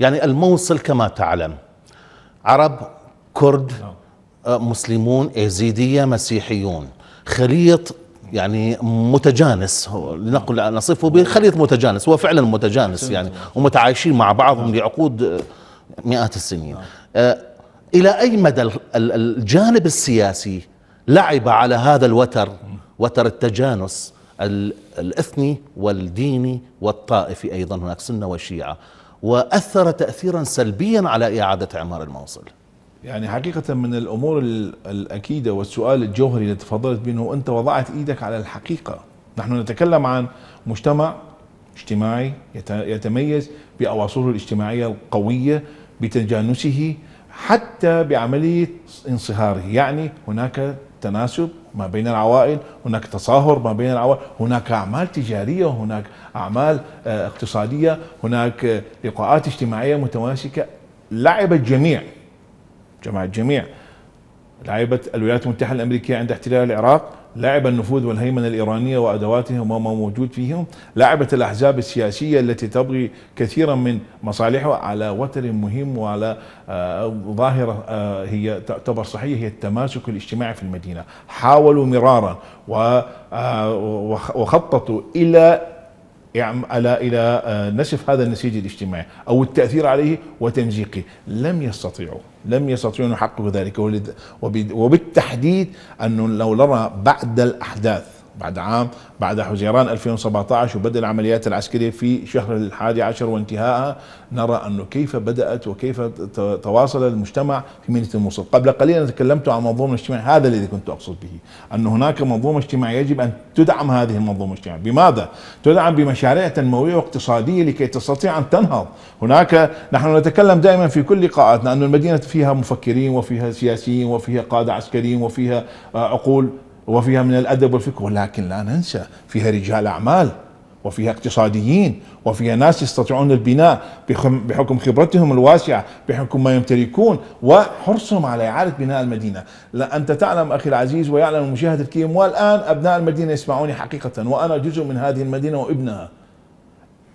يعني الموصل كما تعلم عرب كرد نعم. آه، مسلمون ايزيديه مسيحيون خليط يعني متجانس لنقل نعم. نصفه بخليط متجانس هو فعلا متجانس يعني ومتعايشين مع بعضهم نعم. لعقود آه، مئات السنين آه، الى اي مدى الجانب السياسي لعب على هذا الوتر وتر التجانس الاثني والديني والطائفي ايضا هناك سنه وشيعه وأثر تأثيرا سلبيا على إعادة إعمار الموصل يعني حقيقة من الأمور الأكيدة والسؤال الجوهري اللي تفضلت منه أنت وضعت إيدك على الحقيقة نحن نتكلم عن مجتمع اجتماعي يتميز بأواصره الاجتماعية القوية بتجانسه حتى بعملية انصهاره يعني هناك تناسب ما بين العوائل هناك تصاهر ما بين العوائل هناك أعمال تجارية هناك أعمال آه، اقتصادية هناك آه، لقاءات اجتماعية متماسكة لعب الجميع جماعة الجميع لعبت الولايات المتحدة الأمريكية عند احتلال العراق لعب النفوذ والهيمنة الإيرانية وأدواتهم وما موجود فيهم لعبت الأحزاب السياسية التي تبغي كثيرا من مصالحها على وتر مهم وعلى آه، ظاهرة آه، هي تعتبر صحية هي التماسك الاجتماعي في المدينة حاولوا مرارا آه، وخططوا إلى على إلى آه، نسف هذا النسيج الاجتماعي أو التأثير عليه وتمزيقه لم يستطيعوا لم يستطيعوا أن يحققوا ذلك وبالتحديد أنه لو نرى بعد الأحداث بعد عام بعد حزيران 2017 وبدأ العمليات العسكرية في شهر الحادي عشر وانتهائها نرى أنه كيف بدأت وكيف تواصل المجتمع في مدينة الموصل قبل قليل أنا تكلمت عن منظومة اجتماعية هذا الذي كنت أقصد به أن هناك منظومة اجتماعية يجب أن تدعم هذه المنظومة الاجتماعية بماذا؟ تدعم بمشاريع تنموية واقتصادية لكي تستطيع أن تنهض هناك نحن نتكلم دائما في كل لقاءاتنا أن المدينة فيها مفكرين وفيها سياسيين وفيها قادة عسكريين وفيها آه، عقول وفيها من الادب والفكر ولكن لا ننسى فيها رجال اعمال وفيها اقتصاديين وفيها ناس يستطيعون البناء بحكم خبرتهم الواسعة بحكم ما يمتلكون وحرصهم على إعادة بناء المدينة لا أنت تعلم أخي العزيز ويعلم المشاهد الكريم والآن أبناء المدينة يسمعوني حقيقة وأنا جزء من هذه المدينة وابنها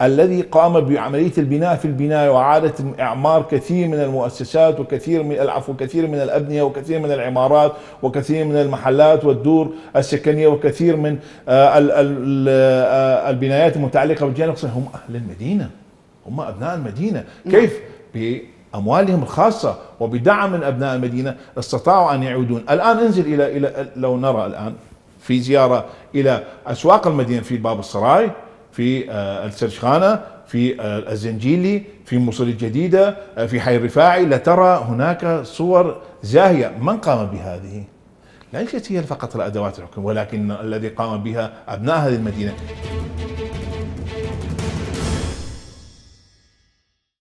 الذي قام بعملية البناء في البناية وعادة إعمار كثير من المؤسسات وكثير من العفو كثير من الأبنية وكثير من العمارات وكثير من المحلات والدور السكنية وكثير من آه، آه، البنايات المتعلقة بالجانب هم أهل المدينة هم أبناء المدينة نعم. كيف بأموالهم الخاصة وبدعم من أبناء المدينة استطاعوا أن يعودون الآن انزل إلى, إلى لو نرى الآن في زيارة إلى أسواق المدينة في باب السراي في آه، السرشخانه في آه، الزنجيلي في مصر الجديده آه، في حي الرفاعي لترى هناك صور زاهيه من قام بهذه؟ ليست هي فقط الادوات الحكم ولكن الذي قام بها ابناء هذه المدينه